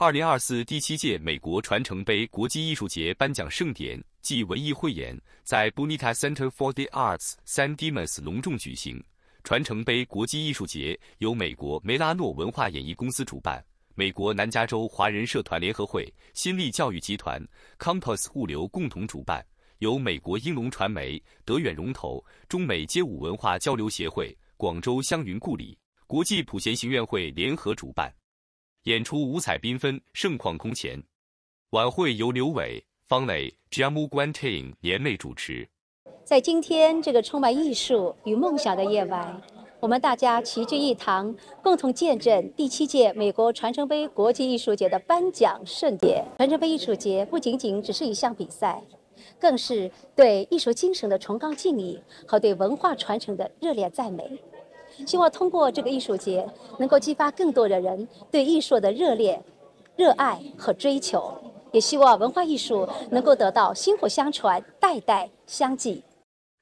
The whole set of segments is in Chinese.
二零二四第七届美国传承杯国际艺术节颁奖盛典暨文艺汇演在 Bonita Center for the Arts San Dimas 隆重举行。传承杯国际艺术节由美国梅拉诺文化演艺公司主办，美国南加州华人社团联合会、新力教育集团、Compass 物流共同主办，由美国英龙传媒、德远融投、中美街舞文化交流协会、广州香云故里国际普贤行愿会联合主办。演出五彩缤纷，盛况空前。晚会由刘伟、方磊、Jamu Guanting 联袂主持。在今天这个充满艺术与梦想的夜晚，我们大家齐聚一堂，共同见证第七届美国传承杯国际艺术节的颁奖盛典。传承杯艺术节不仅仅只是一项比赛，更是对艺术精神的崇高敬意和对文化传承的热烈赞美。希望通过这个艺术节，能够激发更多的人对艺术的热烈、热爱和追求，也希望文化艺术能够得到薪火相传，代代相继。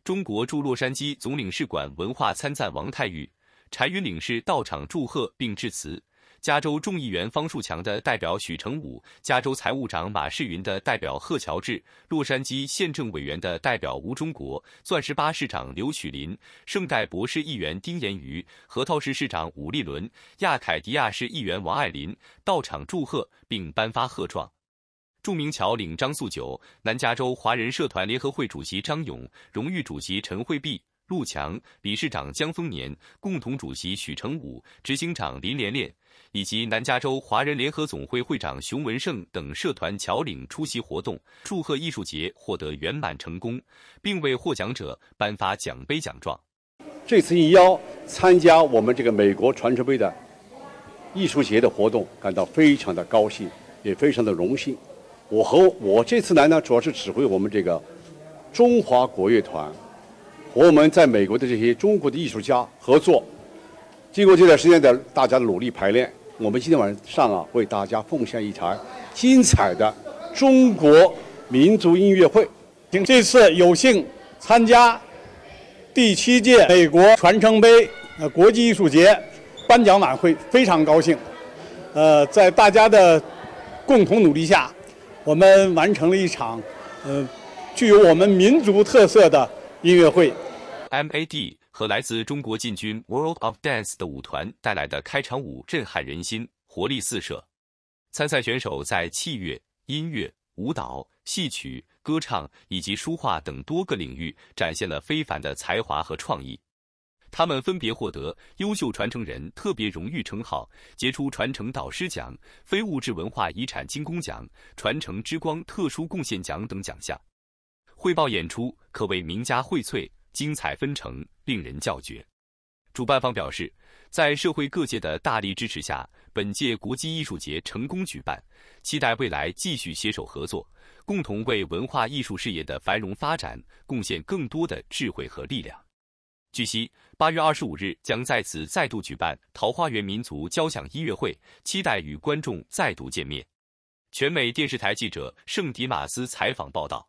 中国驻洛杉矶总领事馆文化参赞王太玉、柴云领事到场祝贺并致辞。加州众议员方树强的代表许成武，加州财务长马世云的代表贺乔治，洛杉矶县政委员的代表吴忠国，钻石八市长刘曲林，圣代博士议员丁延余，核桃市市长武立伦，亚凯迪亚市议员王爱林到场祝贺并颁发贺状。著名侨领张素九，南加州华人社团联合会主席张勇，荣誉主席陈惠碧。陆强、理事长江丰年、共同主席许成武、执行长林连连以及南加州华人联合总会会长熊文胜等社团侨领出席活动，祝贺艺术节获得圆满成功，并为获奖者颁发奖杯奖状。这次应邀参加我们这个美国传承杯的艺术节的活动，感到非常的高兴，也非常的荣幸。我和我这次来呢，主要是指挥我们这个中华国乐团。和我们在美国的这些中国的艺术家合作，经过这段时间的大家的努力排练，我们今天晚上啊为大家奉献一场精彩的中国民族音乐会。这次有幸参加第七届美国传承杯呃国际艺术节颁奖晚会，非常高兴。呃，在大家的共同努力下，我们完成了一场嗯具有我们民族特色的音乐会。MAD 和来自中国进军 World of Dance 的舞团带来的开场舞震撼人心，活力四射。参赛选手在器乐、音乐、舞蹈、戏曲、歌唱以及书画等多个领域展现了非凡的才华和创意。他们分别获得优秀传承人特别荣誉称号、杰出传承导师奖、非物质文化遗产精工奖、传承之光特殊贡献奖等奖项。汇报演出可谓名家荟萃。精彩纷呈，令人叫绝。主办方表示，在社会各界的大力支持下，本届国际艺术节成功举办。期待未来继续携手合作，共同为文化艺术事业的繁荣发展贡献更多的智慧和力量。据悉，八月二十五日将在此再度举办《桃花源民族交响音乐会》，期待与观众再度见面。全美电视台记者圣迪马斯采访报道。